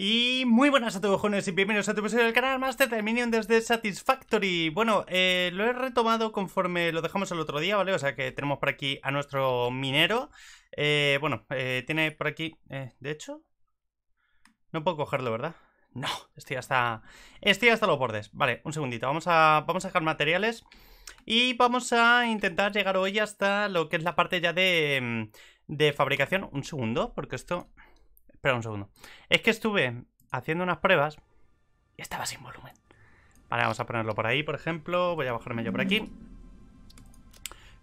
Y muy buenas a todos, jóvenes, y bienvenidos a tu episodio del canal Master Minion desde Satisfactory. Bueno, eh, lo he retomado conforme lo dejamos el otro día, ¿vale? O sea que tenemos por aquí a nuestro minero. Eh, bueno, eh, tiene por aquí... de hecho... No puedo cogerlo, ¿verdad? No, estoy hasta... Estoy hasta los bordes. Vale, un segundito. Vamos a, vamos a dejar materiales. Y vamos a intentar llegar hoy hasta lo que es la parte ya de... Mm, de fabricación. Un segundo, porque esto Espera un segundo. Es que estuve haciendo unas pruebas y estaba sin volumen. Vale, vamos a ponerlo por ahí, por ejemplo. Voy a bajarme yo por aquí.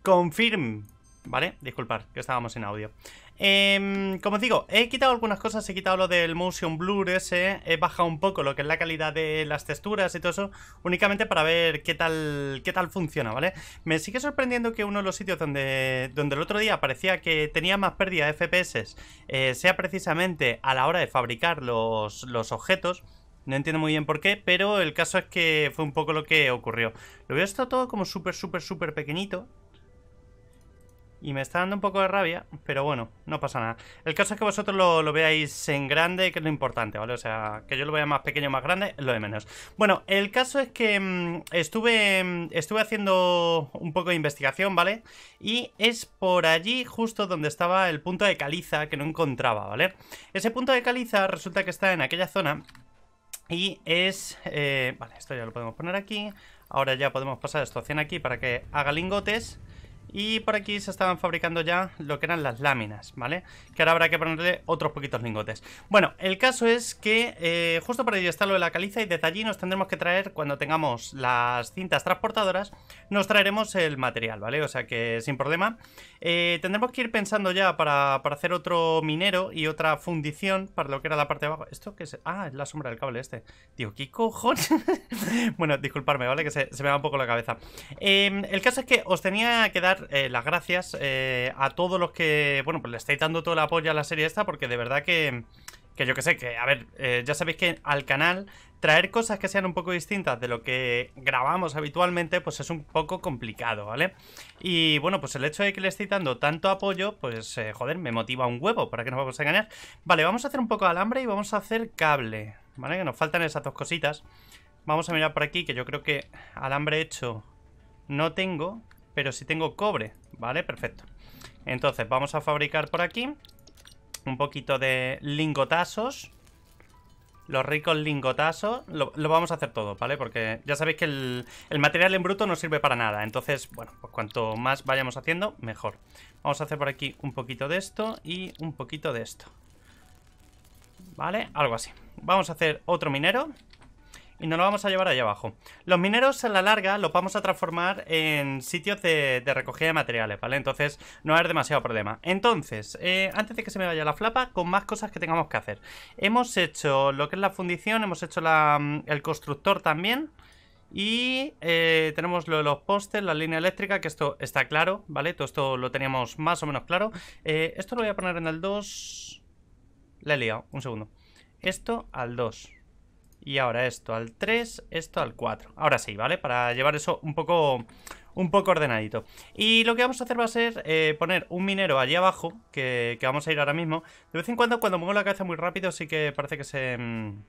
Confirm. Vale, disculpar, que estábamos en audio. Em, como os digo, he quitado algunas cosas, he quitado lo del motion blur ese, he bajado un poco lo que es la calidad de las texturas y todo eso, únicamente para ver qué tal, qué tal funciona, ¿vale? Me sigue sorprendiendo que uno de los sitios donde, donde el otro día parecía que tenía más pérdida de FPS eh, sea precisamente a la hora de fabricar los, los objetos, no entiendo muy bien por qué, pero el caso es que fue un poco lo que ocurrió. Lo veo esto todo como súper, súper, súper pequeñito. Y me está dando un poco de rabia, pero bueno, no pasa nada. El caso es que vosotros lo, veáis en grande, que es lo importante, ¿vale? O sea, que yo lo vea más pequeño más grande, lo de menos. Bueno, el caso es que mm, estuve, mm, estuve haciendo un poco de investigación, ¿vale? Y es por allí justo donde estaba el punto de caliza que no encontraba, ¿vale? Ese punto de caliza resulta que está en aquella zona y es... Eh, vale, esto ya lo podemos poner aquí. Ahora ya podemos pasar esta opción aquí para que haga lingotes. Y por aquí se estaban fabricando ya lo que eran las láminas, ¿vale? Que ahora habrá que ponerle otros poquitos lingotes. Bueno, el caso es que eh, justo para ello está lo de la caliza y desde allí nos tendremos que traer, cuando tengamos las cintas transportadoras, nos traeremos el material, ¿vale? O sea que sin problema. Eh, tendremos que ir pensando ya para, hacer otro minero y otra fundición para lo que era la parte de abajo. ¿Esto qué es? Ah, es la sombra del cable este. Tío, ¿qué cojones? bueno, disculparme, ¿vale? Que se, me va un poco la cabeza. Em, el caso es que os tenía que dar eh, las gracias eh, a todos los que, bueno, pues le estáis dando todo el apoyo a la serie esta porque de verdad que que yo que sé, que a ver, eh, ya sabéis que al canal traer cosas que sean un poco distintas de lo que grabamos habitualmente, pues es un poco complicado, ¿vale? Y bueno, pues el hecho de que le esté dando tanto apoyo, pues eh, joder, me motiva un huevo, ¿para que nos vamos a engañar? Vale, vamos a hacer un poco de alambre y vamos a hacer cable, ¿vale? Que nos faltan esas dos cositas. Vamos a mirar por aquí, que yo creo que alambre hecho no tengo, pero sí tengo cobre, ¿vale? Perfecto. Entonces, vamos a fabricar por aquí un poquito de lingotazos los ricos lingotazos, lo, vamos a hacer todo, ¿vale? Porque ya sabéis que el, el, material en bruto no sirve para nada, entonces, bueno, pues cuanto más vayamos haciendo, mejor. Vamos a hacer por aquí un poquito de esto y un poquito de esto. ¿Vale? Algo así. Vamos a hacer otro minero y nos lo vamos a llevar allá abajo. Los mineros a la larga los vamos a transformar en sitios de, recogida de materiales, ¿vale? Entonces no va a haber demasiado problema. Entonces, eh, antes de que se me vaya la flapa, con más cosas que tengamos que hacer. Hemos hecho lo que es la fundición, hemos hecho mm, el constructor también. Y eh, tenemos lo de los postes, la línea eléctrica, que esto está claro, ¿vale? Todo esto lo teníamos más o menos claro. Eh, esto lo voy a poner en el 2... Le he liado, un segundo. Esto al 2. Y ahora esto al 3, esto al 4. Ahora sí, ¿vale? Para llevar eso un poco, un poco ordenadito. Y lo que vamos a hacer va a ser eh, poner un minero allí abajo, que, vamos a ir ahora mismo. De vez en cuando, cuando muevo la cabeza muy rápido, sí que parece que se... Mm,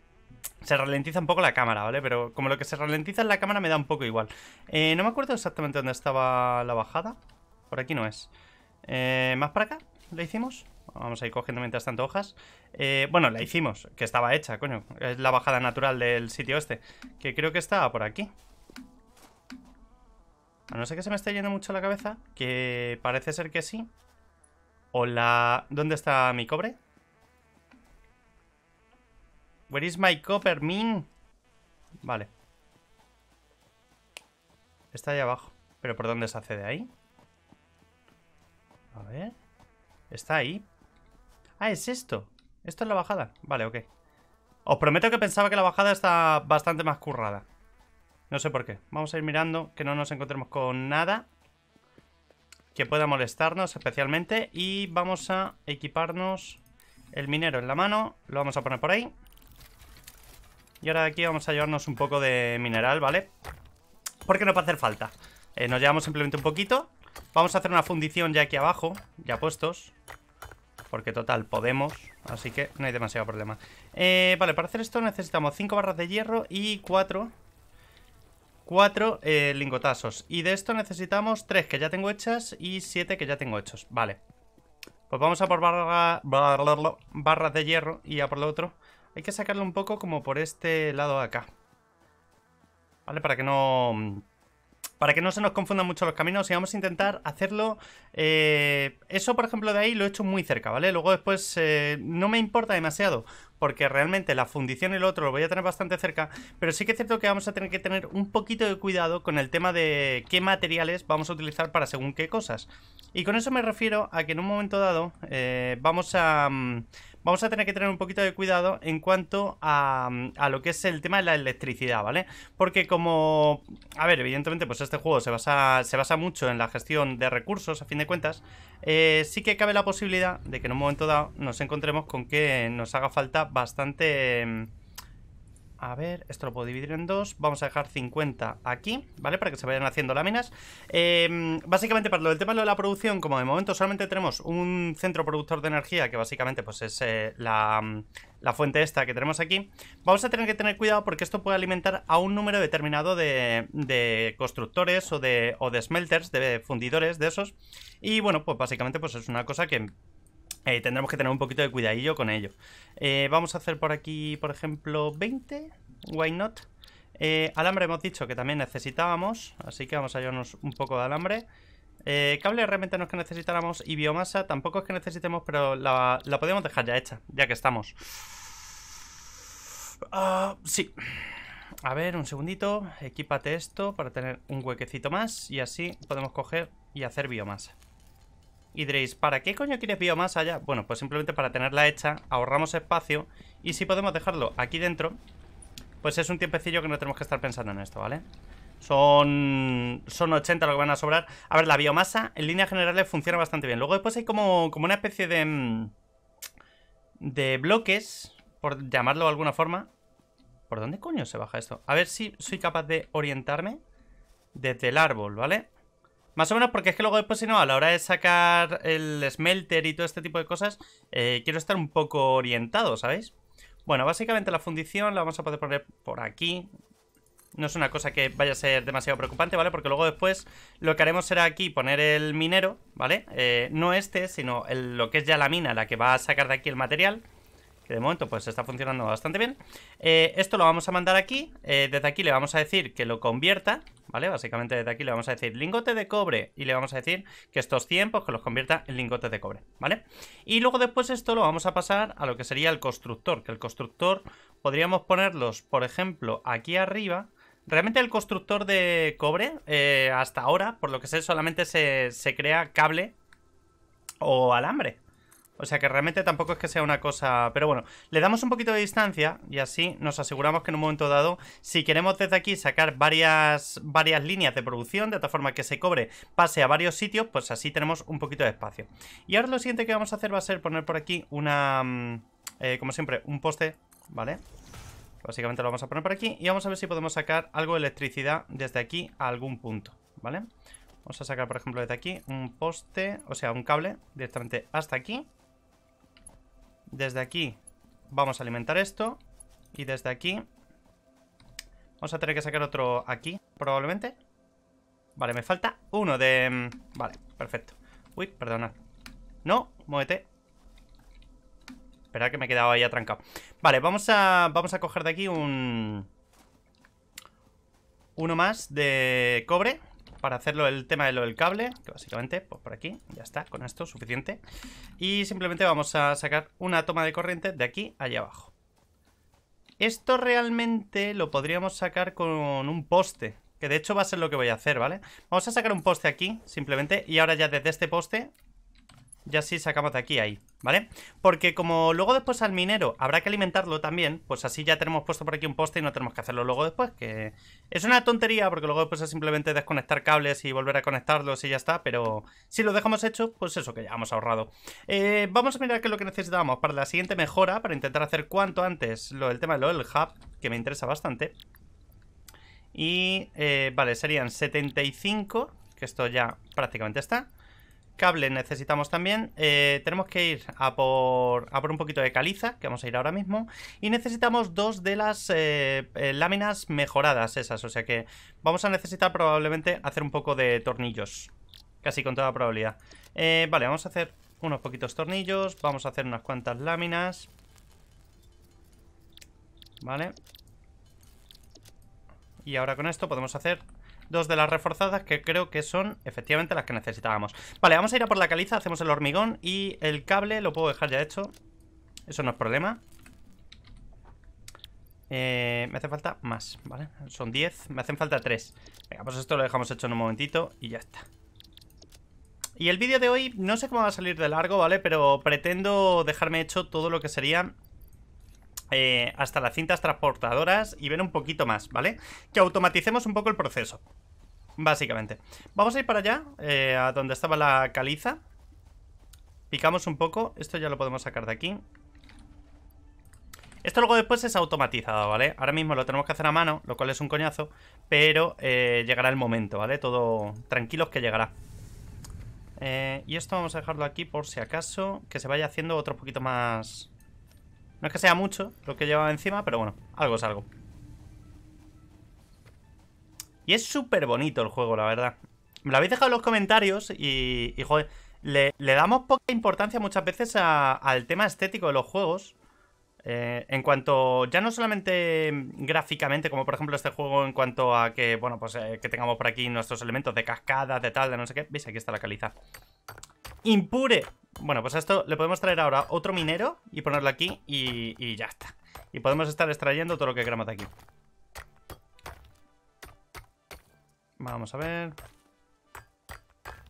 se ralentiza un poco la cámara, ¿vale? Pero como lo que se ralentiza en la cámara me da un poco igual. Eh, no me acuerdo exactamente dónde estaba la bajada. Por aquí no es. Eh, ¿Más para acá? le hicimos? Vamos a ir cogiendo mientras tanto hojas. Eh, bueno, la hicimos, que estaba hecha, coño. Es la bajada natural del sitio este. Que creo que estaba por aquí. A no ser que se me esté yendo mucho la cabeza, que parece ser que sí. Hola, ¿dónde está mi cobre? Where is my copper min? Vale. Está ahí abajo. ¿Pero por dónde se hace de ahí? A ver. Está ahí, Ah, es esto. Esto es la bajada. Vale, ok. Os prometo que pensaba que la bajada está bastante más currada. No sé por qué. Vamos a ir mirando que no nos encontremos con nada que pueda molestarnos especialmente. Y vamos a equiparnos el minero en la mano. Lo vamos a poner por ahí. Y ahora aquí vamos a llevarnos un poco de mineral, ¿vale? Porque no va a hacer falta. Eh, nos llevamos simplemente un poquito. Vamos a hacer una fundición ya aquí abajo, ya puestos. Porque total, podemos, así que no hay demasiado problema eh, Vale, para hacer esto necesitamos 5 barras de hierro y 4 4 eh, lingotazos Y de esto necesitamos 3 que ya tengo hechas y 7 que ya tengo hechos Vale Pues vamos a por barra, barras de hierro y a por lo otro Hay que sacarlo un poco como por este lado de acá Vale, para que no para que no se nos confundan mucho los caminos y vamos a intentar hacerlo. Eh, eso, por ejemplo, de ahí lo he hecho muy cerca, ¿vale? Luego después eh, no me importa demasiado porque realmente la fundición y el otro lo voy a tener bastante cerca, pero sí que es cierto que vamos a tener que tener un poquito de cuidado con el tema de qué materiales vamos a utilizar para según qué cosas. Y con eso me refiero a que en un momento dado eh, vamos a... Mm, vamos a tener que tener un poquito de cuidado en cuanto a, lo que es el tema de la electricidad, ¿vale? Porque como, a ver, evidentemente pues este juego se basa, se basa mucho en la gestión de recursos, a fin de cuentas, eh, sí que cabe la posibilidad de que en un momento dado nos encontremos con que nos haga falta bastante... A ver, esto lo puedo dividir en dos. Vamos a dejar 50 aquí, ¿vale? Para que se vayan haciendo láminas. Em, básicamente, para lo del tema de la producción, como de momento solamente tenemos un centro productor de energía, que básicamente pues es eh, la, fuente esta que tenemos aquí, vamos a tener que tener cuidado porque esto puede alimentar a un número determinado de, de constructores o de, o de smelters, de fundidores de esos. Y bueno, pues básicamente pues es una cosa que eh, tendremos que tener un poquito de cuidadillo con ello. Eh, vamos a hacer por aquí, por ejemplo, 20. Why not? Eh, alambre hemos dicho que también necesitábamos, así que vamos a llevarnos un poco de alambre. cable realmente no es que necesitáramos y biomasa tampoco es que necesitemos, pero la, la podemos dejar ya hecha, ya que estamos. Ah, sí. A ver, un segundito. Equípate esto para tener un huequecito más y así podemos coger y hacer biomasa. Y diréis, ¿para qué coño quieres biomasa allá. Bueno, pues simplemente para tenerla hecha, ahorramos espacio y si podemos dejarlo aquí dentro, pues es un tiempecillo que no tenemos que estar pensando en esto, ¿vale? Son, son 80 lo que van a sobrar. A ver, la biomasa en líneas generales funciona bastante bien. Luego después hay como, como una especie de, mm, de bloques, por llamarlo de alguna forma. ¿Por dónde coño se baja esto? A ver si soy capaz de orientarme desde el árbol, ¿vale? Más o menos porque es que luego después, si no, a la hora de sacar el smelter y todo este tipo de cosas, eh, quiero estar un poco orientado, ¿sabéis? Bueno, básicamente la fundición la vamos a poder poner por aquí. No es una cosa que vaya a ser demasiado preocupante, ¿vale? Porque luego después lo que haremos será aquí poner el minero, ¿vale? Eh, no este, sino lo que es ya la mina, la que va a sacar de aquí el material que de momento pues está funcionando bastante bien. Eh, esto lo vamos a mandar aquí, desde aquí le vamos a decir que lo convierta ¿vale? Básicamente desde aquí le vamos a decir lingote de cobre y le vamos a decir que estos 100 pues que los convierta en lingote de cobre, ¿vale? Y luego después esto lo vamos a pasar a lo que sería el constructor, que el constructor podríamos ponerlos, por ejemplo, aquí arriba, Realmente el constructor de cobre, eh, hasta ahora, por lo que sé, solamente se, se crea cable o alambre, o sea que realmente tampoco es que sea una cosa. Pero bueno, le damos un poquito de distancia y así nos aseguramos que en un momento dado, si queremos desde aquí sacar varias, varias líneas de producción, de tal forma que se cobre, pase a varios sitios, pues así tenemos un poquito de espacio. Y ahora lo siguiente que vamos a hacer va a ser poner por aquí una. Mm, eh, como siempre, un poste, ¿vale? Básicamente lo vamos a poner por aquí y vamos a ver si podemos sacar algo de electricidad desde aquí a algún punto, ¿vale? Vamos a sacar, por ejemplo, desde aquí un poste, o sea, un cable directamente hasta aquí. Desde aquí vamos a alimentar esto. Y desde aquí vamos a tener que sacar otro aquí, probablemente. Vale, me falta uno de... Mm, vale, perfecto. Uy, perdona No, muévete. Espera que me he quedado ahí atrancado. Vale, vamos a, vamos a coger de aquí un... Uno más de cobre para hacerlo el tema de lo del cable, que básicamente pues por aquí, ya está, con esto suficiente. Y simplemente vamos a sacar una toma de corriente de aquí allá abajo. Esto realmente lo podríamos sacar con un poste, que de hecho va a ser lo que voy a hacer, ¿vale? Vamos a sacar un poste aquí, simplemente, y ahora ya desde este poste ya así sacamos de aquí ahí, ¿vale? Porque como luego después al minero habrá que alimentarlo también, pues así ya tenemos puesto por aquí un poste y no tenemos que hacerlo luego después, que es una tontería porque luego después es simplemente desconectar cables y volver a conectarlos y ya está, pero si lo dejamos hecho, pues eso que ya hemos ahorrado. Eh, vamos a mirar qué es lo que necesitábamos para la siguiente mejora, para intentar hacer cuanto antes lo del tema lo del hub, que me interesa bastante. Y, eh, vale, serían 75, que esto ya prácticamente está. Cable necesitamos también. Eh, tenemos que ir a por, a por un poquito de caliza, que vamos a ir ahora mismo. Y necesitamos dos de las eh, eh, láminas mejoradas esas. O sea que vamos a necesitar probablemente hacer un poco de tornillos. Casi con toda probabilidad. vale, vamos a hacer unos poquitos tornillos. Vamos a hacer unas cuantas láminas. Vale. Y ahora con esto podemos hacer dos de las reforzadas que creo que son efectivamente las que necesitábamos. Vale, vamos a ir a por la caliza, hacemos el hormigón y el cable lo puedo dejar ya hecho. Eso no es problema. Eh, me hace falta más, ¿vale? Son 10, me hacen falta 3. Venga, pues esto lo dejamos hecho en un momentito y ya está. Y el vídeo de hoy no sé cómo va a salir de largo, ¿vale? Pero pretendo dejarme hecho todo lo que sería eh, hasta las cintas transportadoras y ver un poquito más, ¿vale? Que automaticemos un poco el proceso, básicamente. Vamos a ir para allá, eh, a donde estaba la caliza. Picamos un poco, esto ya lo podemos sacar de aquí. Esto luego después es automatizado, ¿vale? Ahora mismo lo tenemos que hacer a mano, lo cual es un coñazo, pero eh, llegará el momento, ¿vale? Todo tranquilos que llegará. y esto vamos a dejarlo aquí por si acaso, que se vaya haciendo otro poquito más, no es que sea mucho lo que llevaba encima, pero bueno, algo es algo. Y es súper bonito el juego, la verdad. Me lo habéis dejado en los comentarios y, joder, le, damos poca importancia muchas veces al tema estético de los juegos. Eh, en cuanto, ya no solamente gráficamente, como por ejemplo este juego, en cuanto a que, bueno, pues eh, que tengamos por aquí nuestros elementos de cascadas, de tal, de no sé qué. ¿Veis? Aquí está la caliza impure. Bueno, pues a esto le podemos traer ahora otro minero y ponerlo aquí y, y ya está. Y podemos estar extrayendo todo lo que queramos de aquí. Vamos a ver...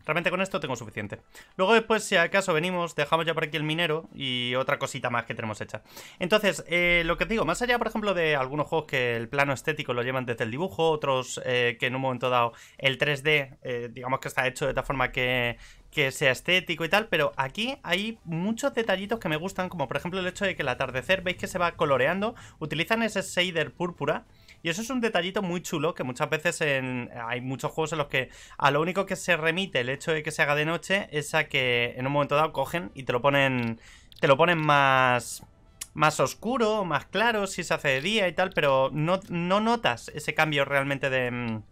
Realmente con esto tengo suficiente. Luego después, si acaso venimos, dejamos ya por aquí el minero y otra cosita más que tenemos hecha. Entonces, eh, lo que os digo, más allá, por ejemplo, de algunos juegos que el plano estético lo llevan desde el dibujo, otros eh, que en un momento dado el 3D, eh, digamos que está hecho de tal forma que que sea estético y tal, pero aquí hay muchos detallitos que me gustan, como por ejemplo el hecho de que el atardecer, veis que se va coloreando, utilizan ese shader púrpura y eso es un detallito muy chulo que muchas veces en, hay muchos juegos en los que a lo único que se remite el hecho de que se haga de noche es a que en un momento dado cogen y te lo ponen, te lo ponen más, más oscuro, más claro, si se hace de día y tal, pero no, no notas ese cambio realmente de... Mm,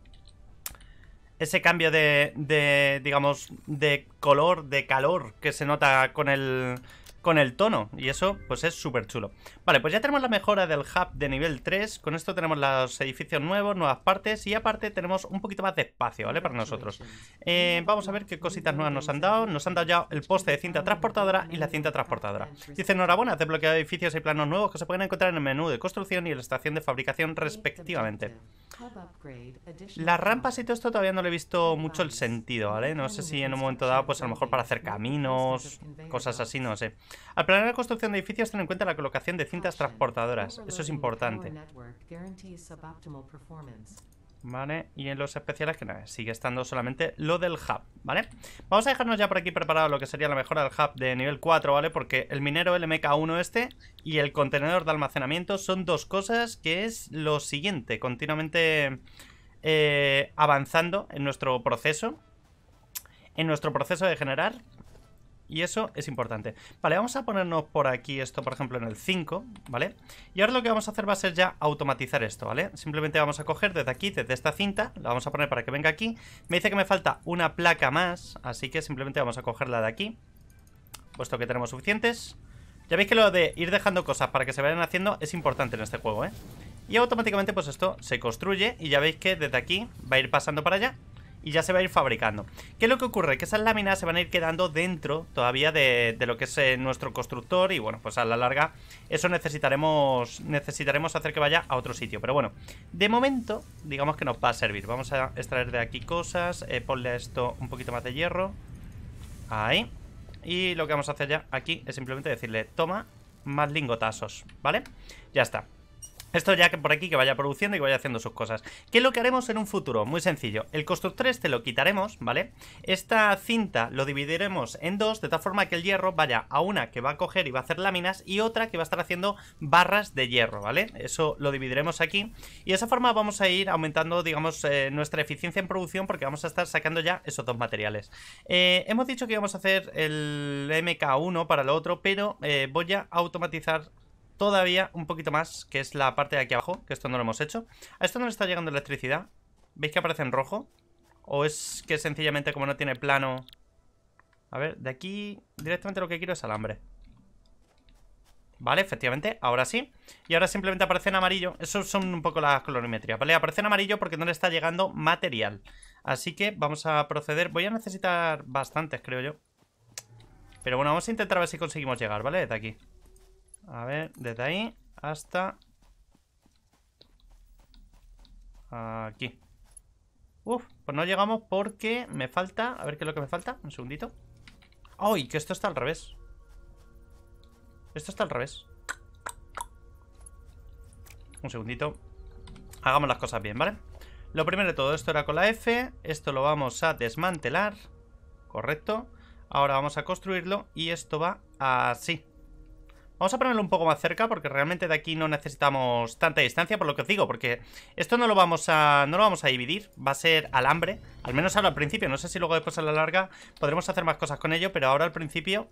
ese cambio de, de, digamos, de color, de calor que se nota con el, con el tono. Y eso, pues es súper chulo. Vale, pues ya tenemos la mejora del hub de nivel 3. Con esto tenemos los edificios nuevos, nuevas partes. Y aparte tenemos un poquito más de espacio, ¿vale? Para nosotros. Eh, vamos a ver qué cositas nuevas nos han dado. Nos han dado ya el poste de cinta transportadora y la cinta transportadora. Dice, enhorabuena, has de edificios y planos nuevos que se pueden encontrar en el menú de construcción y en la estación de fabricación respectivamente. Las rampas y todo esto todavía no le he visto mucho el sentido, ¿vale? No sé si en un momento dado, pues a lo mejor para hacer caminos, cosas así, no sé. Al planear la construcción de edificios, ten en cuenta la colocación de cintas transportadoras. Eso es importante. ¿vale? Y en los especiales que nada, sigue estando solamente lo del hub, ¿vale? Vamos a dejarnos ya por aquí preparado lo que sería la mejora del hub de nivel 4, ¿vale? Porque el minero LMK1 este y el contenedor de almacenamiento son dos cosas que es lo siguiente, continuamente eh, avanzando en nuestro proceso, en nuestro proceso de generar y eso es importante. Vale, vamos a ponernos por aquí esto, por ejemplo, en el 5, ¿vale? Y ahora lo que vamos a hacer va a ser ya automatizar esto, ¿vale? Simplemente vamos a coger desde aquí, desde esta cinta, la vamos a poner para que venga aquí. Me dice que me falta una placa más, así que simplemente vamos a cogerla de aquí, puesto que tenemos suficientes. Ya veis que lo de ir dejando cosas para que se vayan haciendo es importante en este juego, ¿eh? Y automáticamente pues esto se construye y ya veis que desde aquí va a ir pasando para allá y ya se va a ir fabricando. ¿Qué es lo que ocurre? Que esas láminas se van a ir quedando dentro todavía de, lo que es eh, nuestro constructor y bueno, pues a la larga eso necesitaremos, necesitaremos hacer que vaya a otro sitio. Pero bueno, de momento digamos que nos va a servir. Vamos a extraer de aquí cosas, eh, ponle esto un poquito más de hierro. Ahí. Y lo que vamos a hacer ya aquí es simplemente decirle, toma más lingotazos, ¿vale? Ya está. Esto ya que por aquí que vaya produciendo y vaya haciendo sus cosas. ¿Qué es lo que haremos en un futuro? Muy sencillo. El constructor este lo quitaremos, ¿vale? Esta cinta lo dividiremos en dos, de tal forma que el hierro vaya a una que va a coger y va a hacer láminas y otra que va a estar haciendo barras de hierro, ¿vale? Eso lo dividiremos aquí. Y de esa forma vamos a ir aumentando, digamos, eh, nuestra eficiencia en producción porque vamos a estar sacando ya esos dos materiales. Eh, hemos dicho que íbamos a hacer el MK1 para lo otro, pero eh, voy a automatizar todavía un poquito más, que es la parte de aquí abajo, que esto no lo hemos hecho. A esto no le está llegando electricidad. ¿Veis que aparece en rojo? ¿O es que sencillamente como no tiene plano... A ver, de aquí directamente lo que quiero es alambre. Vale, efectivamente, ahora sí. Y ahora simplemente aparece en amarillo. Eso son un poco las colorimetrías, ¿vale? Aparece en amarillo porque no le está llegando material. Así que vamos a proceder. Voy a necesitar bastantes, creo yo. Pero bueno, vamos a intentar ver si conseguimos llegar, ¿vale? De aquí. A ver, desde ahí hasta aquí. Uf, pues no llegamos porque me falta... A ver qué es lo que me falta. Un segundito. ¡Ay! Que esto está al revés. Esto está al revés. Un segundito. Hagamos las cosas bien, ¿vale? Lo primero de todo, esto era con la F. Esto lo vamos a desmantelar. Correcto. Ahora vamos a construirlo y esto va así. Vamos a ponerlo un poco más cerca porque realmente de aquí no necesitamos tanta distancia por lo que os digo, porque esto no lo vamos a no vamos a dividir, va a ser alambre, al menos ahora al principio, no sé si luego después a la larga podremos hacer más cosas con ello, pero ahora al principio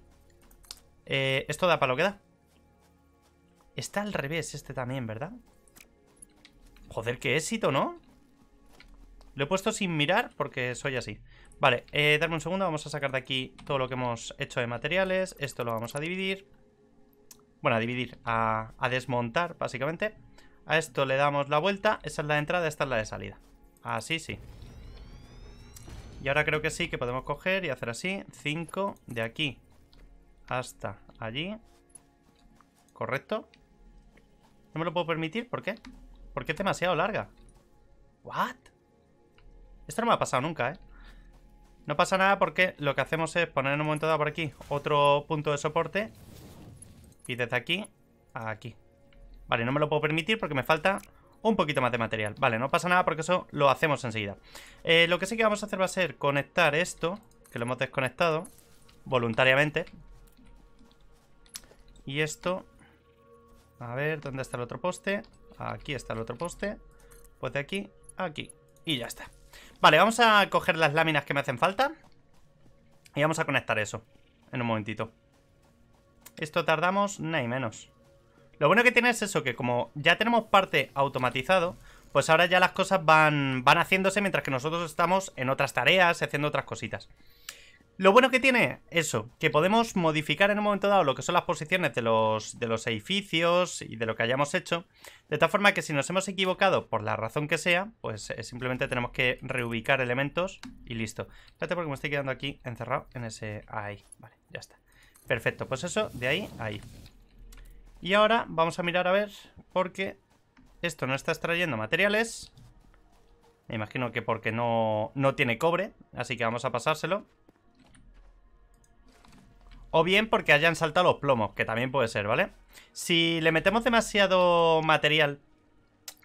eh, esto da para lo que da. Está al revés este también, ¿verdad? Joder, qué éxito, ¿no? Lo he puesto sin mirar porque soy así. Vale, eh, darme un segundo, vamos a sacar de aquí todo lo que hemos hecho de materiales, esto lo vamos a dividir bueno, a dividir, a, desmontar básicamente. A esto le damos la vuelta, esa es la entrada, esta es la de salida. Así sí. Y ahora creo que sí, que podemos coger y hacer así. 5 de aquí hasta allí. ¿Correcto? No me lo puedo permitir, ¿por qué? Porque es demasiado larga. ¿What? Esto no me ha pasado nunca, ¿eh? No pasa nada porque lo que hacemos es poner en un momento dado por aquí otro punto de soporte y desde aquí a aquí. Vale, no me lo puedo permitir porque me falta un poquito más de material. Vale, no pasa nada porque eso lo hacemos enseguida. Eh, lo que sí que vamos a hacer va a ser conectar esto, que lo hemos desconectado voluntariamente. Y esto... A ver, ¿dónde está el otro poste? Aquí está el otro poste. Pues de aquí a aquí. Y ya está. Vale, vamos a coger las láminas que me hacen falta. Y vamos a conectar eso en un momentito. Esto tardamos ni menos. Lo bueno que tiene es eso, que como ya tenemos parte automatizado, pues ahora ya las cosas van, van haciéndose mientras que nosotros estamos en otras tareas, haciendo otras cositas. Lo bueno que tiene eso, que podemos modificar en un momento dado lo que son las posiciones de los, de los edificios y de lo que hayamos hecho, de tal forma que si nos hemos equivocado por la razón que sea, pues eh, simplemente tenemos que reubicar elementos y listo. Espérate porque me estoy quedando aquí encerrado en ese... Ahí, vale, ya está. Perfecto, pues eso de ahí ahí. Y ahora vamos a mirar a ver, por qué esto no está extrayendo materiales. Me imagino que porque no, tiene cobre, así que vamos a pasárselo. O bien porque hayan saltado los plomos, que también puede ser, ¿vale? Si le metemos demasiado material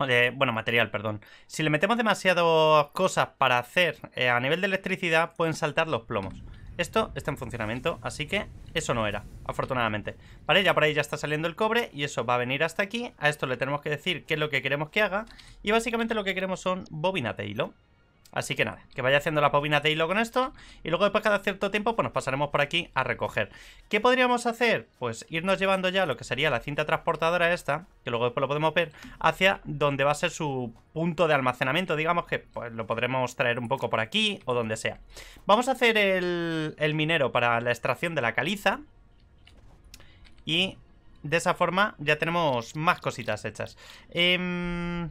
eh, bueno, material, perdón. Si le metemos demasiadas cosas para hacer eh, a nivel de electricidad, pueden saltar los plomos. Esto está en funcionamiento, así que eso no era, afortunadamente. Vale, ya por ahí ya está saliendo el cobre y eso va a venir hasta aquí. A esto le tenemos que decir qué es lo que queremos que haga. Y básicamente lo que queremos son bobinas de hilo. Así que nada, que vaya haciendo las bobinas de hilo con esto y luego después cada cierto tiempo pues nos pasaremos por aquí a recoger. ¿Qué podríamos hacer? Pues irnos llevando ya lo que sería la cinta transportadora esta, que luego después lo podemos ver, hacia donde va a ser su punto de almacenamiento, digamos que pues, lo podremos traer un poco por aquí o donde sea. Vamos a hacer el, minero para la extracción de la caliza y de esa forma ya tenemos más cositas hechas. Em,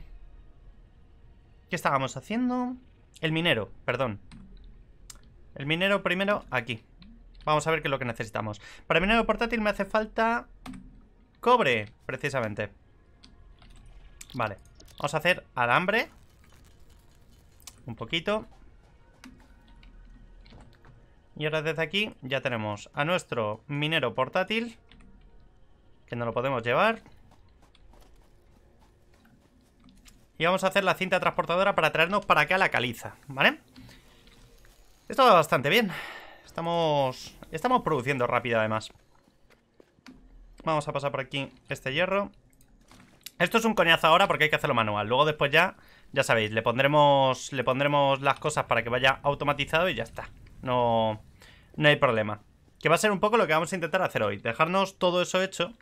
¿Qué estábamos haciendo? El minero, perdón. El minero primero aquí. Vamos a ver qué es lo que necesitamos. Para minero portátil me hace falta cobre, precisamente. Vale. Vamos a hacer alambre. Un poquito. Y ahora desde aquí ya tenemos a nuestro minero portátil. Que no lo podemos llevar. Y vamos a hacer la cinta transportadora para traernos para acá la caliza, ¿vale? Esto va bastante bien. Estamos, estamos produciendo rápido, además. Vamos a pasar por aquí este hierro. Esto es un coñazo ahora porque hay que hacerlo manual. Luego después ya, ya sabéis, le pondremos, le pondremos las cosas para que vaya automatizado y ya está. No, no hay problema. Que va a ser un poco lo que vamos a intentar hacer hoy. Dejarnos todo eso hecho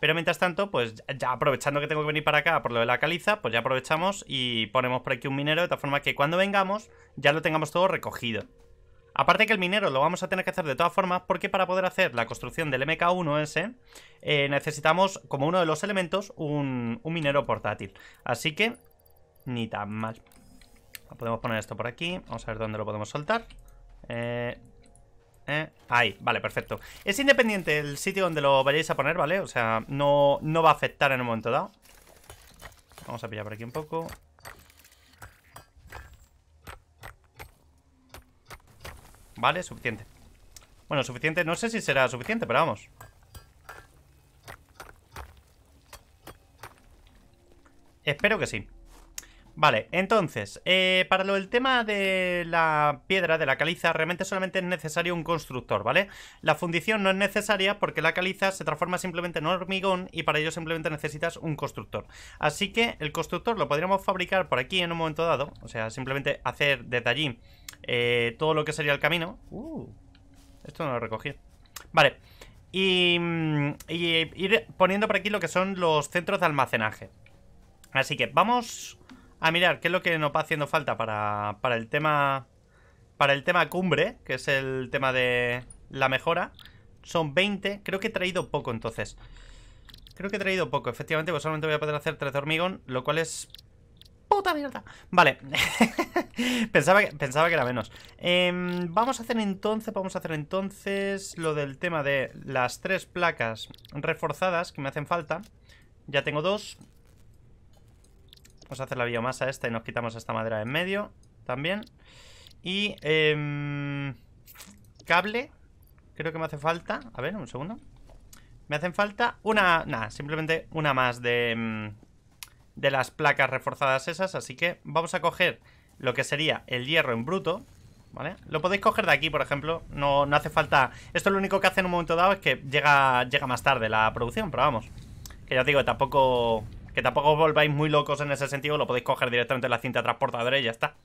pero mientras tanto, pues ya aprovechando que tengo que venir para acá por lo de la caliza, pues ya aprovechamos y ponemos por aquí un minero de tal forma que cuando vengamos ya lo tengamos todo recogido. Aparte que el minero lo vamos a tener que hacer de todas formas porque para poder hacer la construcción del MK1S eh, necesitamos como uno de los elementos un, un minero portátil. Así que ni tan mal. Podemos poner esto por aquí, vamos a ver dónde lo podemos soltar. Eh, ¿eh? Ahí, vale, perfecto. Es independiente el sitio donde lo vayáis a poner, ¿vale? O sea, no, no va a afectar en un momento dado. Vamos a pillar por aquí un poco. Vale, suficiente. Bueno, suficiente, no sé si será suficiente, pero vamos. Espero que sí. Vale, entonces, eh, para lo del tema de la piedra, de la caliza, realmente solamente es necesario un constructor, ¿vale? La fundición no es necesaria porque la caliza se transforma simplemente en hormigón y para ello simplemente necesitas un constructor. Así que el constructor lo podríamos fabricar por aquí en un momento dado, o sea, simplemente hacer desde allí eh, todo lo que sería el camino. Uh, esto no lo recogí. Vale. Y, mm, y ir poniendo por aquí lo que son los centros de almacenaje. Así que vamos a mirar, ¿qué es lo que nos va haciendo falta para, el tema... Para el tema cumbre, que es el tema de la mejora, son 20. Creo que he traído poco, entonces. Creo que he traído poco, efectivamente, pues solamente voy a poder hacer tres hormigón, lo cual es... ¡Puta mierda! Vale. pensaba, que, pensaba que era menos. Em, vamos a hacer entonces, vamos a hacer entonces lo del tema de las tres placas reforzadas que me hacen falta. Ya tengo dos, Vamos a hacer la biomasa esta y nos quitamos esta madera en medio también. Y em, cable, creo que me hace falta. A ver, un segundo. Me hacen falta una... Nada, simplemente una más de, em, de las placas reforzadas esas. Así que vamos a coger lo que sería el hierro en bruto. ¿Vale? Lo podéis coger de aquí, por ejemplo. No, no hace falta... Esto lo único que hace en un momento dado es que llega, llega más tarde la producción, pero vamos. Que ya os digo, tampoco que tampoco os volváis muy locos en ese sentido, lo podéis coger directamente en la cinta transportadora y ya está.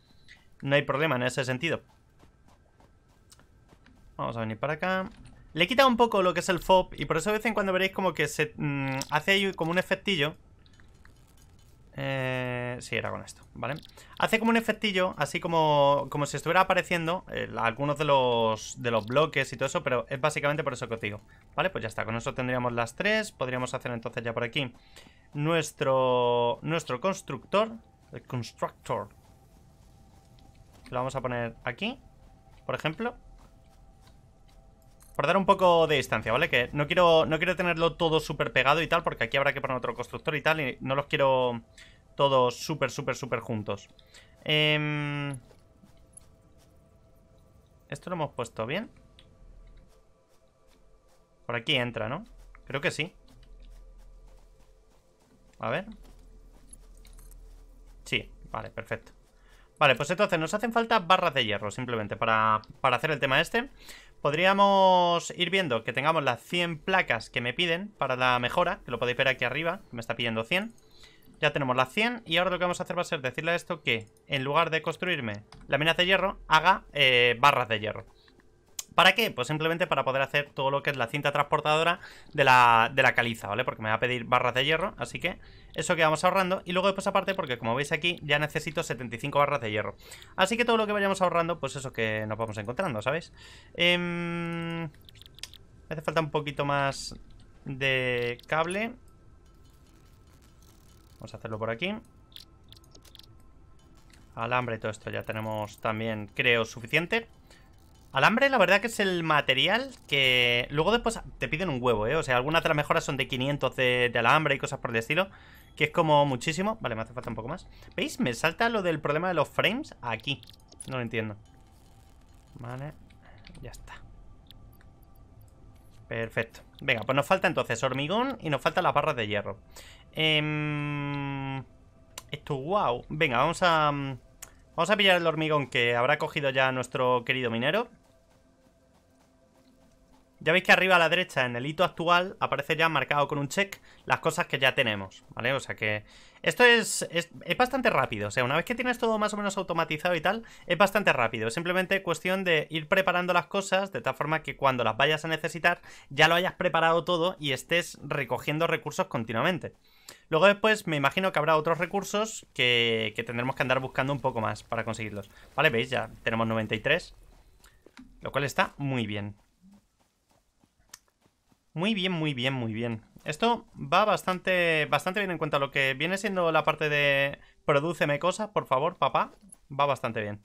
No hay problema en ese sentido. Vamos a venir para acá. Le quita un poco lo que es el FOB y por eso de vez en cuando veréis como que se mm, hace ahí como un efectillo eh, sí, era con esto, ¿vale? Hace como un efectillo, así como, como si estuviera apareciendo eh, algunos de los, de los bloques y todo eso, pero es básicamente por eso que os digo. Vale, pues ya está, con eso tendríamos las tres, podríamos hacer entonces ya por aquí nuestro, nuestro constructor, el constructor. Lo vamos a poner aquí, por ejemplo. Por dar un poco de distancia, ¿vale? Que no quiero, no quiero tenerlo todo súper pegado y tal, porque aquí habrá que poner otro constructor y tal, y no los quiero todos súper, súper, súper juntos. Em, esto lo hemos puesto bien. Por aquí entra, ¿no? Creo que sí. A ver. Sí, vale, perfecto. Vale, pues entonces nos hacen falta barras de hierro simplemente para, para hacer el tema este. Podríamos ir viendo que tengamos las 100 placas que me piden para la mejora, que lo podéis ver aquí arriba, me está pidiendo 100. Ya tenemos las 100 y ahora lo que vamos a hacer va a ser decirle a esto que, en lugar de construirme mina de hierro, haga eh, barras de hierro. ¿Para qué? Pues simplemente para poder hacer todo lo que es la cinta transportadora de la, caliza, ¿vale? Porque me va a pedir barras de hierro, así que eso que vamos ahorrando. Y luego después pues aparte, porque como veis aquí, ya necesito 75 barras de hierro. Así que todo lo que vayamos ahorrando, pues eso que nos vamos encontrando, ¿sabéis? Em, me hace falta un poquito más de cable. Vamos a hacerlo por aquí. Alambre y todo esto ya tenemos también, creo, suficiente. Alambre, la verdad que es el material que... Luego después te piden un huevo, ¿eh? O sea, algunas de las mejoras son de 500 de, alambre y cosas por el estilo. Que es como muchísimo. Vale, me hace falta un poco más. ¿Veis? Me salta lo del problema de los frames aquí. No lo entiendo. Vale. Ya está. Perfecto. Venga, pues nos falta entonces hormigón y nos faltan las barras de hierro. Em, esto, wow. Venga, vamos a... Mm, vamos a pillar el hormigón que habrá cogido ya nuestro querido minero. Ya veis que arriba a la derecha en el hito actual aparece ya marcado con un check las cosas que ya tenemos, ¿vale? O sea que esto es, es, bastante rápido, o sea, una vez que tienes todo más o menos automatizado y tal, es bastante rápido. Es simplemente cuestión de ir preparando las cosas de tal forma que cuando las vayas a necesitar ya lo hayas preparado todo y estés recogiendo recursos continuamente. Luego después me imagino que habrá otros recursos que, que tendremos que andar buscando un poco más para conseguirlos. Vale, veis, ya tenemos 93, lo cual está muy bien. Muy bien, muy bien, muy bien. Esto va bastante, bastante bien en cuenta lo que viene siendo la parte de prodúceme cosas, por favor, papá. Va bastante bien.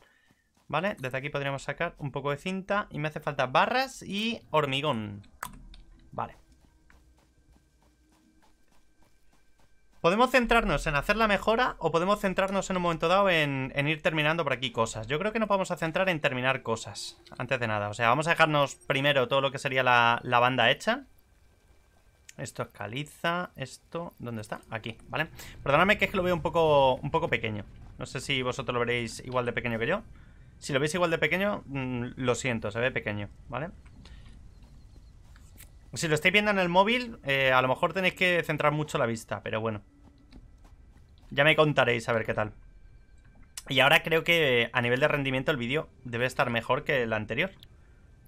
¿Vale? Desde aquí podríamos sacar un poco de cinta y me hace falta barras y hormigón. Vale. Podemos centrarnos en hacer la mejora o podemos centrarnos en un momento dado en, ir terminando por aquí cosas. Yo creo que nos vamos a centrar en terminar cosas, antes de nada. O sea, vamos a dejarnos primero todo lo que sería la, la banda hecha. Esto es caliza. Esto... ¿Dónde está? Aquí, ¿vale? Perdonadme que es que lo veo un poco, un poco pequeño. No sé si vosotros lo veréis igual de pequeño que yo. Si lo veis igual de pequeño, mm, lo siento, se ve pequeño, ¿vale? Si lo estáis viendo en el móvil, eh, a lo mejor tenéis que centrar mucho la vista, pero bueno. Ya me contaréis a ver qué tal. Y ahora creo que a nivel de rendimiento el vídeo debe estar mejor que el anterior.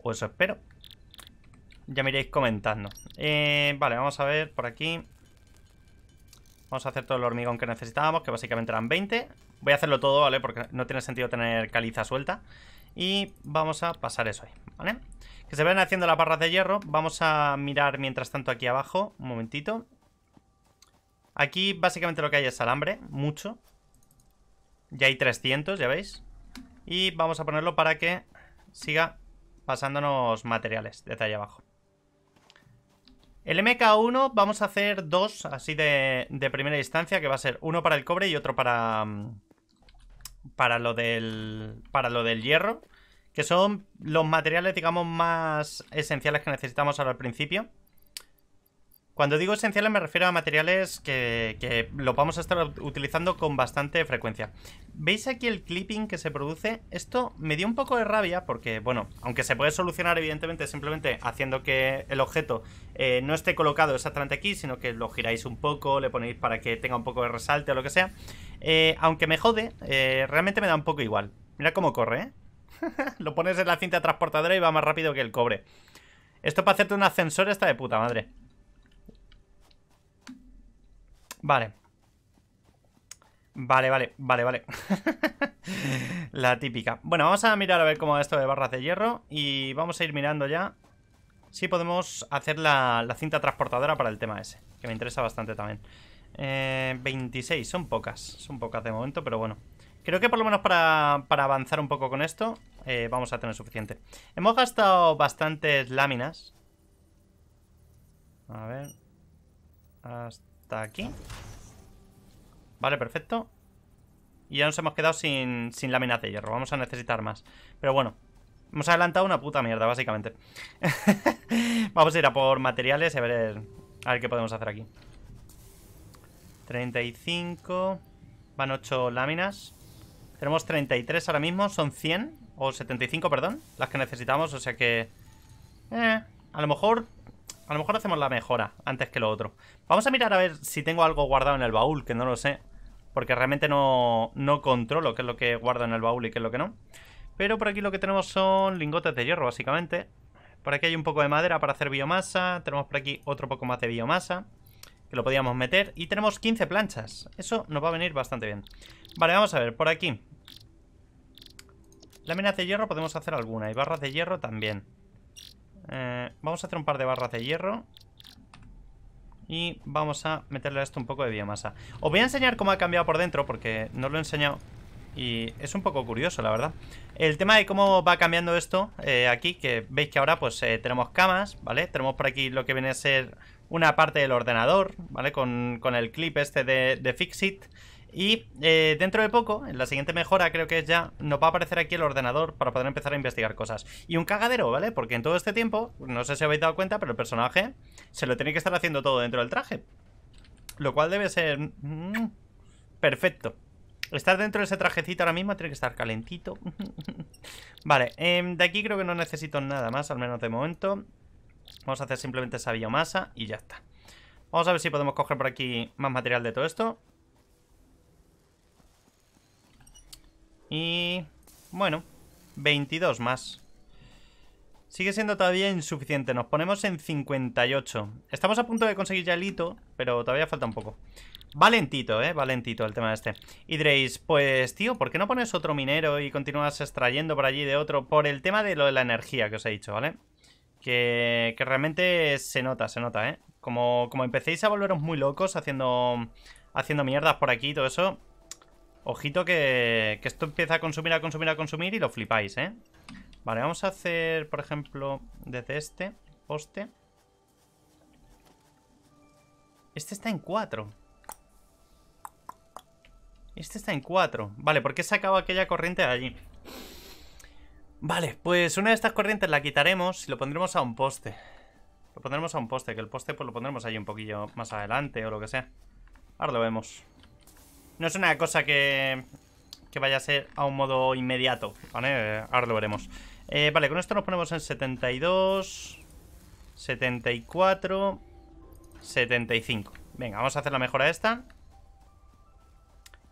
O eso pues espero ya me iréis comentando. Eh, vale, vamos a ver por aquí. Vamos a hacer todo el hormigón que necesitábamos, que básicamente eran 20. Voy a hacerlo todo, ¿vale? Porque no tiene sentido tener caliza suelta. Y vamos a pasar eso ahí, ¿vale? Que se vayan haciendo las barras de hierro. Vamos a mirar mientras tanto aquí abajo. Un momentito. Aquí básicamente lo que hay es alambre, mucho. Ya hay 300, ya veis. Y vamos a ponerlo para que siga pasándonos materiales desde allá abajo. El MK1 vamos a hacer dos así de, primera instancia, que va a ser uno para el cobre y otro para, mm, para, lo del, para lo del hierro, que son los materiales, digamos, más esenciales que necesitamos ahora al principio. Cuando digo esenciales me refiero a materiales que, lo vamos a estar utilizando con bastante frecuencia. ¿Veis aquí el clipping que se produce? Esto me dio un poco de rabia porque, bueno, aunque se puede solucionar evidentemente simplemente haciendo que el objeto eh, no esté colocado exactamente aquí, sino que lo giráis un poco, le ponéis para que tenga un poco de resalte o lo que sea. Eh, aunque me jode, eh, realmente me da un poco igual. Mira cómo corre, ¿eh? lo pones en la cinta transportadora y va más rápido que el cobre. Esto para hacerte un ascensor está de puta madre. Vale. Vale, vale, vale, vale. la típica. Bueno, vamos a mirar a ver cómo esto de barras de hierro. Y vamos a ir mirando ya si podemos hacer la, cinta transportadora para el tema ese. Que me interesa bastante también. 26, eh, son pocas. Son pocas de momento, pero bueno. Creo que por lo menos para, para avanzar un poco con esto eh, vamos a tener suficiente. Hemos gastado bastantes láminas. A ver. Hasta aquí. Vale, perfecto. Y ya nos hemos quedado sin, sin láminas de hierro. Vamos a necesitar más. Pero bueno, hemos adelantado una puta mierda, básicamente. Vamos a ir a por materiales y a ver, a ver qué podemos hacer aquí. 35. Van 8 láminas. Tenemos 33 ahora mismo. Son 100. O 75, perdón. Las que necesitamos. O sea que... Eh, a lo mejor a lo mejor hacemos la mejora antes que lo otro. Vamos a mirar a ver si tengo algo guardado en el baúl, que no lo sé. Porque realmente no, no controlo qué es lo que guardo en el baúl y qué es lo que no. Pero por aquí lo que tenemos son lingotes de hierro, básicamente. Por aquí hay un poco de madera para hacer biomasa. Tenemos por aquí otro poco más de biomasa. Que lo podíamos meter. Y tenemos 15 planchas. Eso nos va a venir bastante bien. Vale, vamos a ver. Por aquí. Láminas de hierro podemos hacer alguna. Y barras de hierro también. Eh, vamos a hacer un par de barras de hierro. Y vamos a meterle a esto un poco de biomasa. Os voy a enseñar cómo ha cambiado por dentro, porque no lo he enseñado. Y es un poco curioso, la verdad. El tema de cómo va cambiando esto eh, aquí, que veis que ahora pues eh, tenemos camas, ¿vale? Tenemos por aquí lo que viene a ser una parte del ordenador, ¿vale? Con, el clip este de, de Fixit. Y eh, dentro de poco, en la siguiente mejora, creo que es ya, nos va a aparecer aquí el ordenador para poder empezar a investigar cosas. Y un cagadero, ¿vale? Porque en todo este tiempo, no sé si habéis dado cuenta, pero el personaje se lo tiene que estar haciendo todo dentro del traje. Lo cual debe ser... Mm, perfecto. Estar dentro de ese trajecito ahora mismo tiene que estar calentito. vale, em, de aquí creo que no necesito nada más, al menos de momento. Vamos a hacer simplemente esa biomasa y ya está. Vamos a ver si podemos coger por aquí más material de todo esto. Y... bueno, 22 más. Sigue siendo todavía insuficiente. Nos ponemos en 58. Estamos a punto de conseguir ya el hito, pero todavía falta un poco. Valentito, ¿eh? Valentito el tema de este. Y diréis, pues tío, ¿por qué no pones otro minero y continúas extrayendo por allí de otro? Por el tema de lo de la energía que os he dicho, ¿vale? Que, que realmente se nota, se nota, ¿eh? Como, como empecéis a volveros muy locos haciendo, haciendo mierdas por aquí y todo eso, Ojito que, esto empieza a consumir, a consumir, a consumir y lo flipáis, ¿eh? Vale, vamos a hacer, por ejemplo, desde este poste. Este está en 4. Este está en 4. Vale, ¿por qué acaba aquella corriente de allí? Vale, pues una de estas corrientes la quitaremos y lo pondremos a un poste. Lo pondremos a un poste, que el poste pues lo pondremos ahí un poquillo más adelante o lo que sea. Ahora lo vemos. No es una cosa que, que vaya a ser a un modo inmediato, ¿vale? Eh, ahora lo veremos. Eh, vale, con esto nos ponemos en 72, 74, 75. Venga, vamos a hacer la mejora esta.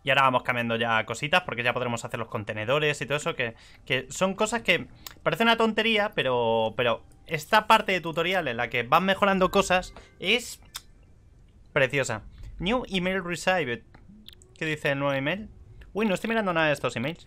Y ahora vamos cambiando ya cositas porque ya podremos hacer los contenedores y todo eso, que, que son cosas que parece una tontería, pero, pero esta parte de tutorial en la que van mejorando cosas es preciosa. New email received. ¿Qué dice el nuevo email? Uy, no estoy mirando nada de estos emails.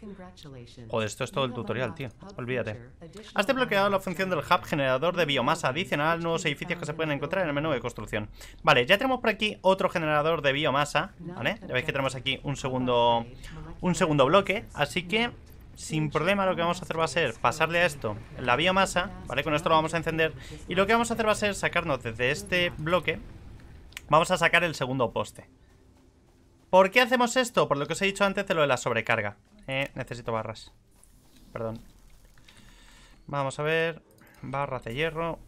Joder, esto es todo el tutorial, tío. Olvídate. Has desbloqueado la función del hub generador de biomasa adicional, nuevos edificios que se pueden encontrar en el menú de construcción. Vale, ya tenemos por aquí otro generador de biomasa, ¿vale? Ya veis que tenemos aquí un segundo, un segundo bloque, así que... Sin problema lo que vamos a hacer va a ser pasarle a esto la biomasa, ¿vale? Con esto lo vamos a encender y lo que vamos a hacer va a ser sacarnos desde este bloque, vamos a sacar el segundo poste, ¿Por qué hacemos esto? Por lo que os he dicho antes de lo de la sobrecarga. Eh, necesito barras. Perdón. Vamos a ver. Barras de hierro.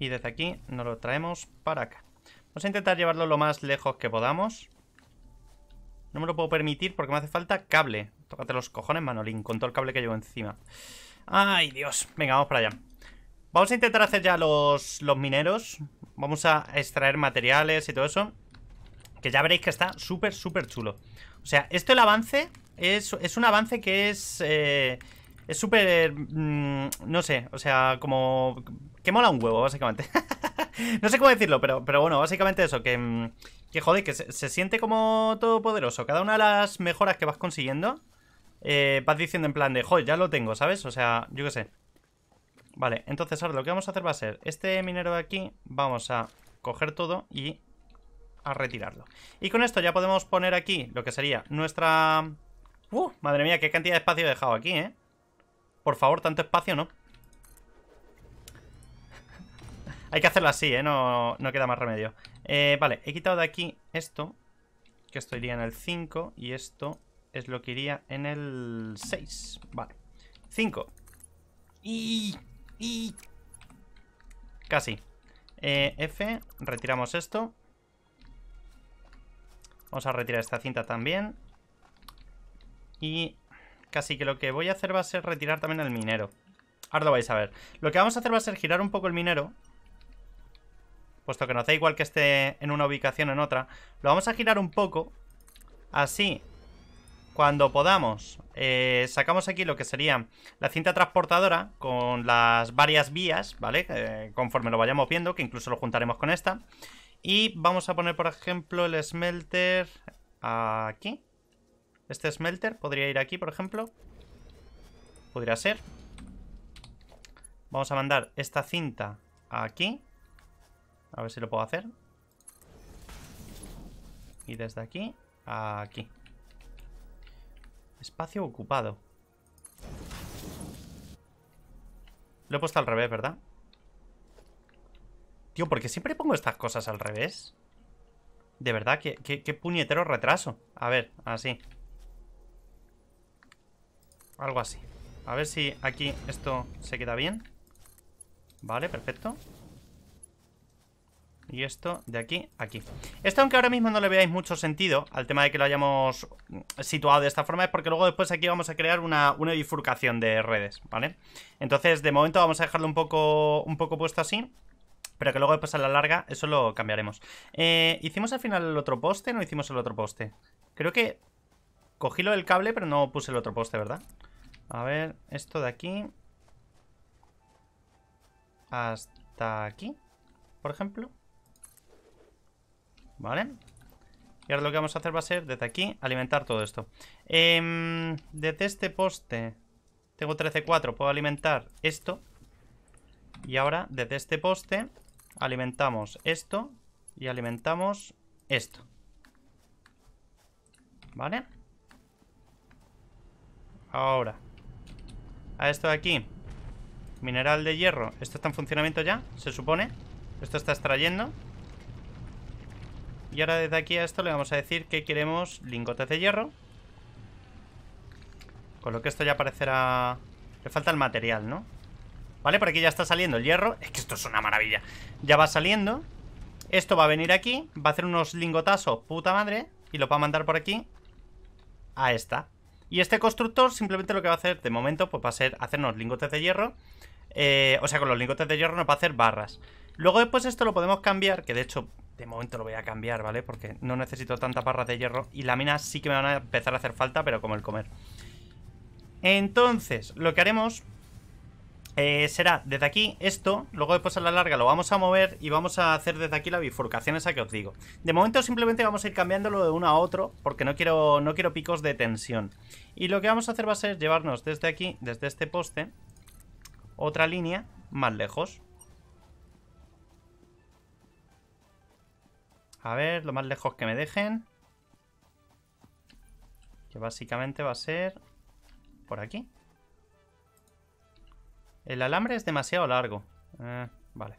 Y desde aquí nos lo traemos para acá. Vamos a intentar llevarlo lo más lejos que podamos. No me lo puedo permitir porque me hace falta cable. Tócate los cojones, Manolín, con todo el cable que llevo encima. ¡Ay, Dios! Venga, vamos para allá. Vamos a intentar hacer ya los, los mineros. Vamos a extraer materiales y todo eso Que ya veréis que está súper, súper chulo O sea, esto el avance es, es un avance que es... Eh, es súper... Mm, no sé, o sea, como... Que mola un huevo, básicamente No sé cómo decirlo, pero, pero bueno, básicamente eso Que, mm, que joder, que se, siente como todopoderoso Cada una de las mejoras que vas consiguiendo eh, Vas diciendo en plan de, joder, ya lo tengo, ¿sabes? O sea, yo qué sé Vale, entonces ahora lo que vamos a hacer va a ser Este minero de aquí, vamos a coger todo y a retirarlo Y con esto ya podemos poner aquí lo que sería nuestra... ¡Uh! Madre mía, qué cantidad de espacio he dejado aquí, ¿eh? Por favor, tanto espacio no Hay que hacerlo así, ¿eh? No, queda más remedio eh, Vale, he quitado de aquí esto Que esto iría en el 5 Y esto es lo que iría en el 6 Vale, 5 Y y... Casi. Eh, F, retiramos esto. Vamos a retirar esta cinta también. Y casi que lo que voy a hacer va a ser retirar también el minero. Ahora lo vais a ver. Lo que vamos a hacer va a ser girar un poco el minero. Puesto que no da igual que esté en una ubicación o en otra. Lo vamos a girar un poco. Así cuando podamos, eh, sacamos aquí lo que sería la cinta transportadora con las varias vías, ¿vale? Eh, conforme lo vayamos viendo, que incluso lo juntaremos con esta. Y vamos a poner, por ejemplo, el smelter aquí. Este smelter podría ir aquí, por ejemplo. Podría ser. Vamos a mandar esta cinta aquí. A ver si lo puedo hacer. Y desde aquí aquí. Espacio ocupado. Lo he puesto al revés, ¿verdad? Tío, ¿por qué siempre pongo estas cosas al revés? De verdad, qué puñetero retraso. A ver, así. Algo así. A ver si aquí esto se queda bien. Vale, perfecto. Y esto de aquí a aquí. Esto, aunque ahora mismo no le veáis mucho sentido al tema de que lo hayamos situado de esta forma, es porque luego después aquí vamos a crear una, bifurcación de redes, ¿vale? Entonces, de momento vamos a dejarlo un poco, un poco puesto así. Pero que luego después a la larga, eso lo cambiaremos. Eh, ¿Hicimos al final el otro poste no hicimos el otro poste? Creo que cogí lo del cable, pero no puse el otro poste, ¿verdad? A ver, esto de aquí. Hasta aquí, por ejemplo. ¿Vale? Y ahora lo que vamos a hacer va a ser, desde aquí, alimentar todo esto. Em, desde este poste tengo 13.4, puedo alimentar esto. Y ahora, desde este poste, alimentamos esto y alimentamos esto. ¿Vale? Ahora. A esto de aquí. Mineral de hierro. Esto está en funcionamiento ya, se supone. Esto está extrayendo. Y ahora desde aquí a esto le vamos a decir que queremos lingotes de hierro. Con lo que esto ya aparecerá... Le falta el material, ¿no? Vale, por aquí ya está saliendo el hierro. Es que esto es una maravilla. Ya va saliendo. Esto va a venir aquí. Va a hacer unos lingotazos, puta madre. Y lo va a mandar por aquí. A esta. Y este constructor simplemente lo que va a hacer de momento pues va a ser hacernos lingotes de hierro. Eh, o sea, con los lingotes de hierro nos va a hacer barras. Luego después esto lo podemos cambiar, que de hecho de momento lo voy a cambiar, ¿vale? Porque no necesito tanta barra de hierro. Y láminas sí que me van a empezar a hacer falta, pero como el comer. Entonces, lo que haremos eh, será desde aquí esto, luego después a la larga lo vamos a mover y vamos a hacer desde aquí la bifurcación esa que os digo. De momento simplemente vamos a ir cambiándolo de uno a otro porque no quiero, no quiero picos de tensión. Y lo que vamos a hacer va a ser llevarnos desde aquí, desde este poste, otra línea más lejos. A ver, lo más lejos que me dejen. Que básicamente va a ser por aquí. El alambre es demasiado largo. Eh, vale.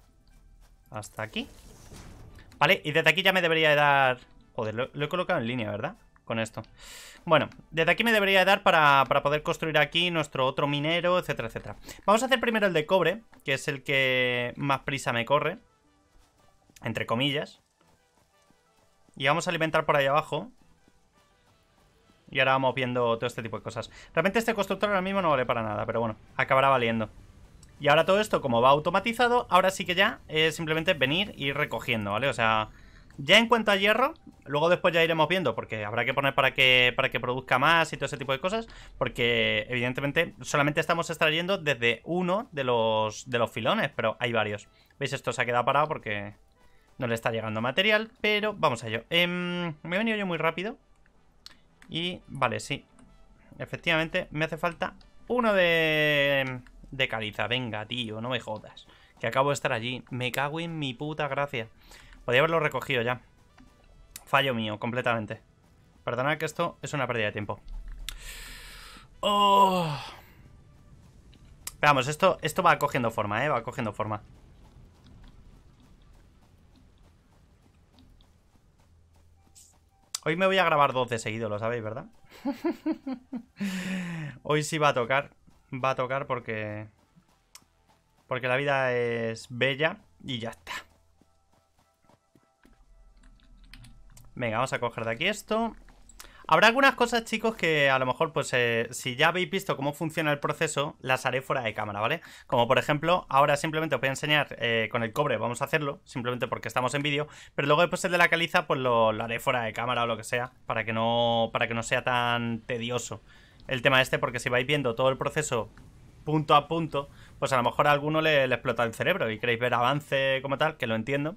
Hasta aquí. Vale, y desde aquí ya me debería dar... Joder, lo, he colocado en línea, ¿verdad? Con esto. Bueno, desde aquí me debería dar para, para, poder construir aquí nuestro otro minero, etcétera, etcétera. Vamos a hacer primero el de cobre, que es el que más prisa me corre. Entre comillas. Y vamos a alimentar por ahí abajo. Y ahora vamos viendo todo este tipo de cosas. Realmente este constructor ahora mismo no vale para nada, pero bueno, acabará valiendo. Y ahora todo esto, como va automatizado, ahora sí que ya es simplemente venir y recogiendo, ¿vale? O sea, ya en cuanto hierro, luego después ya iremos viendo, porque habrá que poner para que, para que produzca más y todo ese tipo de cosas, porque evidentemente solamente estamos extrayendo desde uno de los, de los filones, pero hay varios. ¿Veis? Esto se ha quedado parado porque no le está llegando material, pero vamos a ello. Em, me he venido yo muy rápido. Y vale, sí. Efectivamente, me hace falta uno de, caliza. Venga, tío, no me jodas. Que acabo de estar allí. Me cago en mi puta gracia. Podría haberlo recogido ya. Fallo mío, completamente. Perdonad que esto es una pérdida de tiempo. Oh. Veamos, esto, esto va cogiendo forma, ¿eh? Va cogiendo forma. Hoy me voy a grabar dos de seguido, lo sabéis, ¿verdad? Hoy sí va a tocar. Va a tocar porque... Porque la vida es bella y ya está. Venga, vamos a coger de aquí esto. Habrá algunas cosas, chicos, que a lo mejor, pues, eh, si ya habéis visto cómo funciona el proceso, las haré fuera de cámara, ¿vale? Como por ejemplo, ahora simplemente os voy a enseñar eh, con el cobre, vamos a hacerlo, simplemente porque estamos en vídeo, pero luego después el de la caliza, pues lo, haré fuera de cámara o lo que sea, para que no, para que no sea tan tedioso el tema este, porque si vais viendo todo el proceso punto a punto, pues a lo mejor a alguno le, le explota el cerebro y queréis ver avance como tal, que lo entiendo.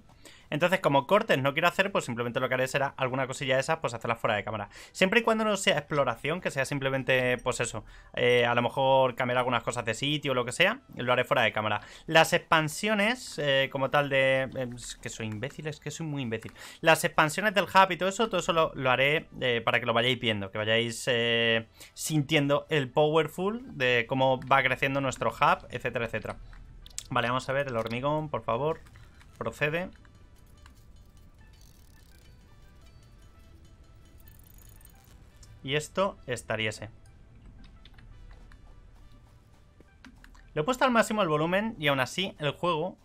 Entonces, como cortes no quiero hacer, pues simplemente lo que haré será alguna cosilla de esas, pues hacerlas fuera de cámara. Siempre y cuando no sea exploración, que sea simplemente, pues eso, eh, a lo mejor cambiar algunas cosas de sitio o lo que sea, lo haré fuera de cámara. Las expansiones, eh, como tal de... Eh, es que soy imbécil, es que soy muy imbécil. Las expansiones del hub y todo eso, todo eso lo haré para que lo vayáis viendo, que vayáis sintiendo el powerful de cómo va creciendo nuestro hub, etcétera, etcétera. Vale, vamos a ver el hormigón, por favor. Procede. Y esto estariese. Le he puesto al máximo el volumen y aún así el juego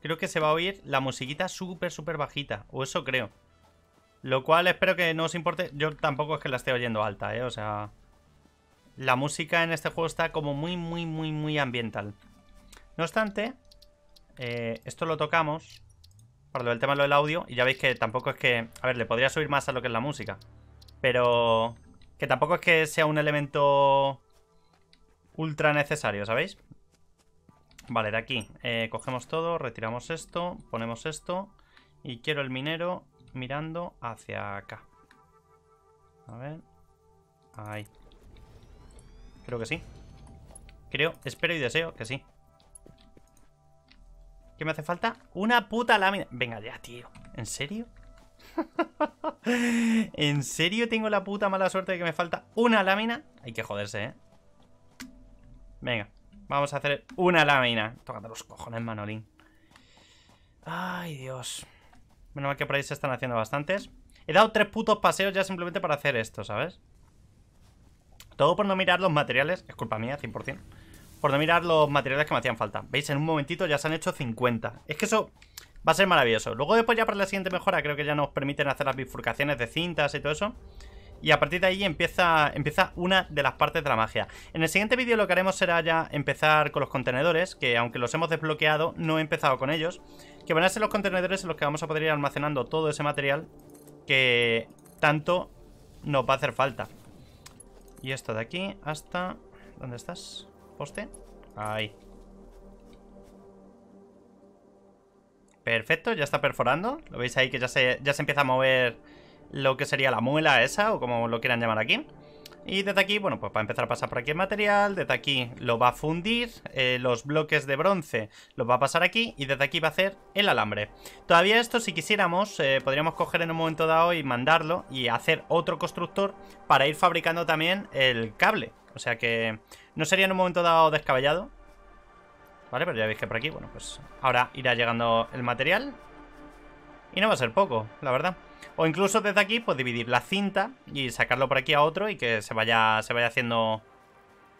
creo que se va a oír la musiquita súper, súper bajita. O eso creo. Lo cual espero que no os importe. Yo tampoco es que la esté oyendo alta, ¿eh? O sea... La música en este juego está como muy, muy, muy, muy ambiental. No obstante, eh, esto lo tocamos para lo del tema lo del audio. Y ya veis que tampoco es que... A ver, le podría subir más a lo que es la música. Pero que tampoco es que sea un elemento ultra necesario, ¿sabéis? Vale, de aquí eh, cogemos todo, retiramos esto, ponemos esto y quiero el minero mirando hacia acá. A ver. Ahí. Creo que sí. Creo, espero y deseo que sí. ¿Qué me hace falta? Una puta lámina. Venga ya, tío. ¿En serio? ¿En serio tengo la puta mala suerte de que me falta una lámina? Hay que joderse, ¿eh? Venga, vamos a hacer una lámina. Tocando los cojones, Manolín. Ay, Dios. Menos mal que por ahí se están haciendo bastantes. He dado tres putos paseos ya simplemente para hacer esto, ¿sabes? Todo por no mirar los materiales. Es culpa mía, 100%. Por no mirar los materiales que me hacían falta. ¿Veis? En un momentito ya se han hecho 50. Es que eso... Va a ser maravilloso. Luego después ya para la siguiente mejora creo que ya nos permiten hacer las bifurcaciones de cintas y todo eso. Y a partir de ahí empieza, empieza una de las partes de la magia. En el siguiente vídeo lo que haremos será ya empezar con los contenedores, que aunque los hemos desbloqueado, no he empezado con ellos. Que van a ser los contenedores en los que vamos a poder ir almacenando todo ese material que tanto nos va a hacer falta. Y esto de aquí hasta... ¿Dónde estás? ¿Poste? Ahí. Perfecto, ya está perforando. Lo veis ahí que ya se, ya se empieza a mover lo que sería la muela esa, o como lo quieran llamar aquí. Y desde aquí, bueno, pues a empezar a pasar por aquí el material, desde aquí lo va a fundir, eh, los bloques de bronce los va a pasar aquí y desde aquí va a hacer el alambre. Todavía esto, si quisiéramos, eh, podríamos coger en un momento dado y mandarlo y hacer otro constructor para ir fabricando también el cable. O sea que no sería en un momento dado descabellado, Vale, pero ya veis que por aquí, bueno, pues ahora irá llegando el material. Y no va a ser poco, la verdad. O incluso desde aquí, pues dividir la cinta y sacarlo por aquí a otro y que se vaya, se vaya haciendo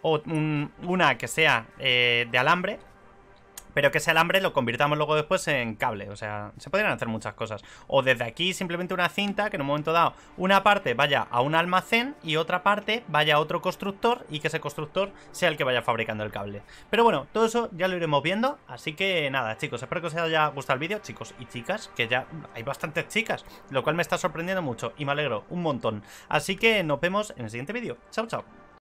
una que sea eh, de alambre pero que ese alambre lo convirtamos luego después en cable. O sea, se podrían hacer muchas cosas. O desde aquí simplemente una cinta que en un momento dado una parte vaya a un almacén y otra parte vaya a otro constructor y que ese constructor sea el que vaya fabricando el cable. Pero bueno, todo eso ya lo iremos viendo. Así que nada, chicos, espero que os haya gustado el vídeo, chicos y chicas, que ya hay bastantes chicas, lo cual me está sorprendiendo mucho y me alegro un montón. Así que nos vemos en el siguiente vídeo. Chao, chao.